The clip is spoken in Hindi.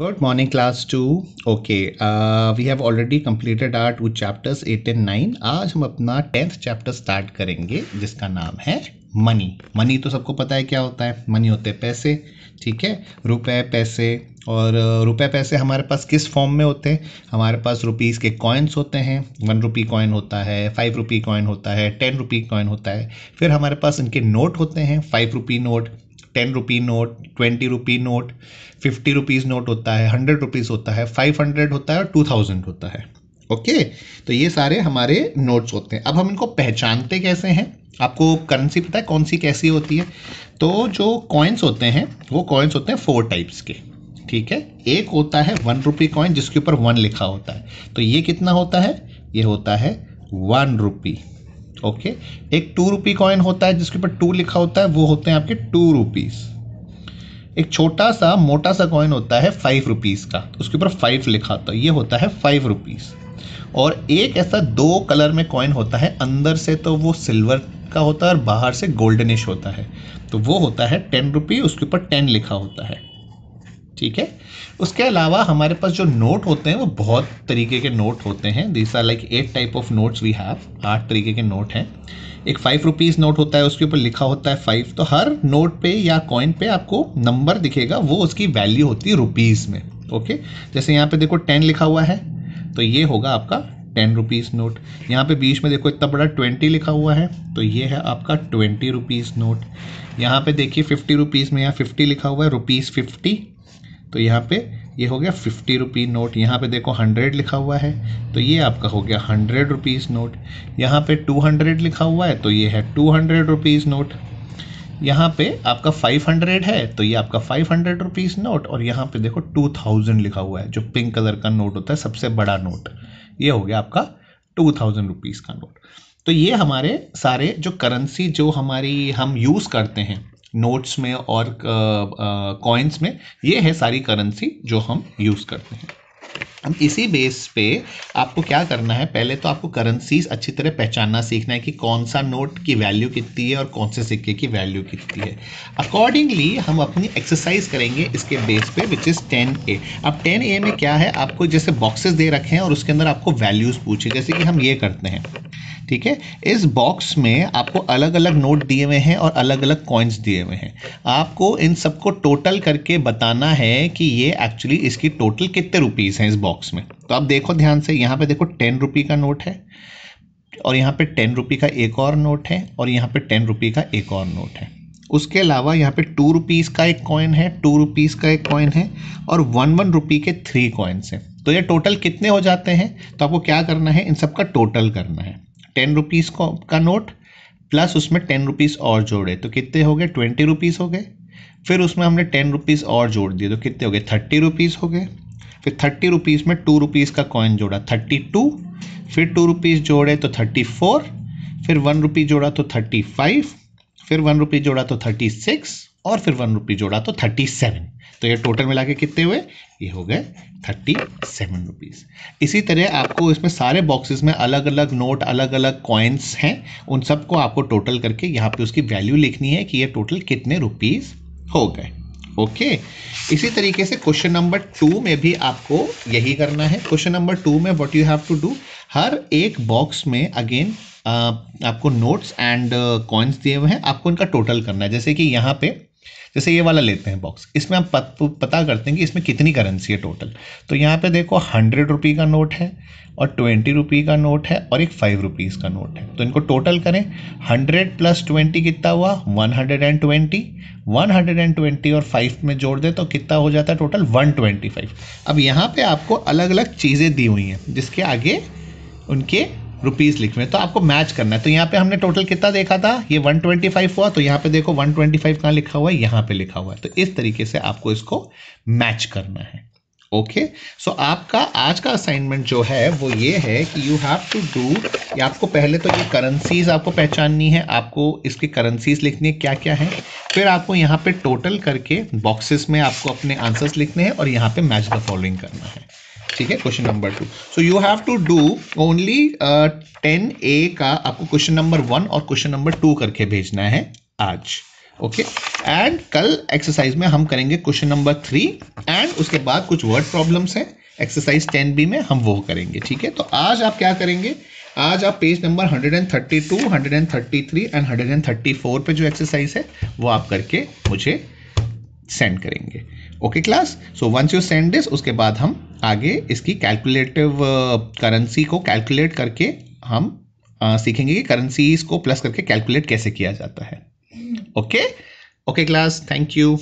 Good morning, class 2. Okay, uh, we have already completed our two chapters 8 and 9. आज हम अपना 10th chapter start करेंगे जिसका नाम है मनी मनी तो सबको पता है क्या होता है मनी होते हैं पैसे ठीक है रुपए पैसे और uh, रुपए पैसे हमारे पास किस फॉर्म में होते हैं हमारे पास रुपीज़ के कॉइन्स होते हैं वन रुपी कॉइन होता है फाइव रुपी कॉइन होता है टेन रुपी कॉइन होता है फिर हमारे पास इनके नोट होते हैं five rupee note ten rupee note twenty rupee note fifty rupees note होता है हंड्रेड रुपीज़ होता है फाइव हंड्रेड होता है और टू थाउजेंड होता है ओके तो ये सारे हमारे नोट्स होते हैं अब हम इनको पहचानते कैसे हैं आपको करेंसी पता है कौन सी कैसी होती है तो जो कॉइन्स होते हैं वो कॉइन्स होते हैं फोर टाइप्स के ठीक है एक होता है वन रुपी कॉइन जिसके ऊपर वन लिखा होता है तो ये कितना होता है ये होता है वन रुपी ओके एक टू रुपी कॉइन होता है जिसके ऊपर टू लिखा होता है वो होते हैं आपके टू रुपीज़ एक छोटा सा मोटा सा कॉइन होता है फाइव रुपीज़ का तो उसके ऊपर फाइव लिखा होता है ये होता है फाइव रुपीज़ और एक ऐसा दो कलर में कॉइन होता है अंदर से तो वो सिल्वर का होता है और बाहर से गोल्डनिश होता है तो वो होता है टेन रुपी उसके ऊपर टेन लिखा होता है ठीक है उसके अलावा हमारे पास जो नोट होते हैं वो बहुत तरीके के नोट होते हैं this are like eight type of notes we have आठ तरीके के नोट हैं एक फाइव रुपीज़ नोट होता है उसके ऊपर लिखा होता है फाइव तो हर नोट पे या कॉइन पे आपको नंबर दिखेगा वो उसकी वैल्यू होती है रुपीज़ में ओके जैसे यहाँ पे देखो टेन लिखा हुआ है तो ये होगा आपका टेन रुपीज़ नोट यहाँ पे बीच में देखो इतना बड़ा ट्वेंटी लिखा हुआ है तो ये है आपका ट्वेंटी रुपीज़ नोट यहाँ पे देखिए फिफ्टी रुपीज़ में यहाँ फिफ्टी लिखा हुआ है रुपीज़ फिफ्टी तो यहाँ पे ये हो गया फिफ्टी रुपी नोट यहाँ पे देखो हंड्रेड लिखा हुआ है तो ये आपका हो गया हंड्रेड रुपीज़ नोट यहाँ पे टू हंड्रेड लिखा हुआ है तो ये है टू हंड्रेड रुपीज़ नोट यहाँ पे आपका फाइव हंड्रेड है तो ये आपका फाइव हंड्रेड रुपीज़ नोट और यहाँ पे देखो टू थाउजेंड लिखा हुआ है जो पिंक कलर का नोट होता है सबसे बड़ा नोट ये हो गया आपका टू थाउजेंड रुपीज़ का नोट तो ये हमारे सारे जो करेंसी जो हमारी हम यूज़ करते हैं नोट्स में और कॉइन्स uh, uh, में ये है सारी करेंसी जो हम यूज़ करते हैं अब इसी बेस पे आपको क्या करना है पहले तो आपको करेंसीज अच्छी तरह पहचानना सीखना है कि कौन सा नोट की वैल्यू कितनी है और कौन से सिक्के की वैल्यू कितनी है अकॉर्डिंगली हम अपनी एक्सरसाइज करेंगे इसके बेस पे विच इज़ टेन ए अब टेन ए में क्या है आपको जैसे बॉक्सेस दे रखे हैं और उसके अंदर आपको वैल्यूज़ पूछे जैसे कि हम ये करते हैं ठीक है इस बॉक्स में आपको अलग अलग नोट दिए हुए हैं और अलग अलग कॉइन्स दिए हुए हैं आपको इन सबको टोटल करके बताना है कि ये एक्चुअली इसकी टोटल कितने रुपीज़ हैं इस बॉक्स में तो आप देखो ध्यान से यहाँ पे देखो टेन रुपी का नोट है और यहाँ पे टेन रुपी का एक और नोट है और यहाँ पे टेन रुपी का एक और नोट है उसके अलावा यहाँ पे टू रुपीज़ का एक कॉइन है टू रुपीज़ का एक कॉइन है और वन वन रुपी के थ्री कॉइन्स हैं तो ये टोटल कितने हो जाते हैं तो आपको क्या करना है इन सब का टोटल करना है टेन रुपीज़ को का नोट प्लस उसमें टेन रुपीज़ और जोड़े तो कितने हो गए ट्वेंटी रुपीज़ हो गए फिर उसमें हमने टेन रुपीज़ और जोड़ दिए तो कितने हो गए थर्टी रुपीज़ हो गए फिर थर्टी रुपीज़ में टू रुपीज़ का कॉइन जोड़ा थर्टी टू फिर टू रुपीज़ जोड़े तो थर्टी फोर फिर वन रुपीज़ जोड़ा तो थर्टी फाइव फिर वन रुपीज़ जोड़ा तो थर्टी सिक्स और फिर वन रुपी जोड़ा तो थर्टी सेवन तो ये टोटल मिला के कितने हुए ये हो गए थर्टी सेवन रुपीज़ इसी तरह आपको इसमें सारे बॉक्सेस में अलग अलग नोट अलग अलग कॉइन्स हैं उन सबको आपको टोटल करके यहाँ पे उसकी वैल्यू लिखनी है कि ये टोटल कितने रुपीज़ हो गए ओके इसी तरीके से क्वेश्चन नंबर टू में भी आपको यही करना है क्वेश्चन नंबर टू में what you have to do हर एक बॉक्स में अगेन आपको नोट्स एंड कॉइन्स दिए हुए हैं आपको इनका टोटल करना है जैसे कि यहाँ पे जैसे ये वाला लेते हैं बॉक्स इसमें आप पता करते हैं कि इसमें कितनी करेंसी है टोटल तो यहाँ पे देखो हंड्रेड रुपी का नोट है और ट्वेंटी रुपी का नोट है और एक फाइव रुपीज़ का नोट है तो इनको टोटल करें हंड्रेड प्लस ट्वेंटी कितना हुआ one hundred and twenty one hundred and twenty और फाइव में जोड़ दें तो कितना हो जाता है टोटल वन ट्वेंटी फाइव अब यहाँ पर आपको अलग अलग चीज़ें दी हुई हैं जिसके आगे उनके रुपीज़ लिखे हैं तो आपको मैच करना है तो यहाँ पे हमने टोटल कितना देखा था ये 125 हुआ तो यहाँ पे देखो 125 ट्वेंटी फाइव कहाँ लिखा हुआ है यहाँ पे लिखा हुआ है तो इस तरीके से आपको इसको मैच करना है ओके okay? सो so, आपका आज का असाइनमेंट जो है वो ये है कि यू हैव टू डू आपको पहले तो ये करेंसीज आपको पहचाननी है आपको इसकी करेंसीज लिखनी है क्या क्या है फिर आपको यहाँ पे टोटल करके बॉक्सेस में आपको अपने आंसर्स लिखने हैं और यहाँ पे मैच द फॉलोइंग करना है ठीक है question number two so you have to do only ten a का आपको क्वेश्चन नंबर वन और क्वेश्चन नंबर टू करके भेजना है आज ओके okay? एंड कल एक्सरसाइज में हम करेंगे क्वेश्चन नंबर थ्री एंड उसके बाद कुछ वर्ड प्रॉब्लम्स हैं एक्सरसाइज टेन बी में हम वो करेंगे ठीक है तो आज आप क्या करेंगे आज आप पेज नंबर 132, 133 एंड 134 पे जो एक्सरसाइज है वो आप करके मुझे सेंड करेंगे okay class so once you send this उसके बाद हम आगे इसकी कैलकुलेटिव करेंसी uh, को कैलकुलेट करके हम आ, uh, सीखेंगे कि करेंसीज को प्लस करके कैलकुलेट कैसे किया जाता है okay okay class thank you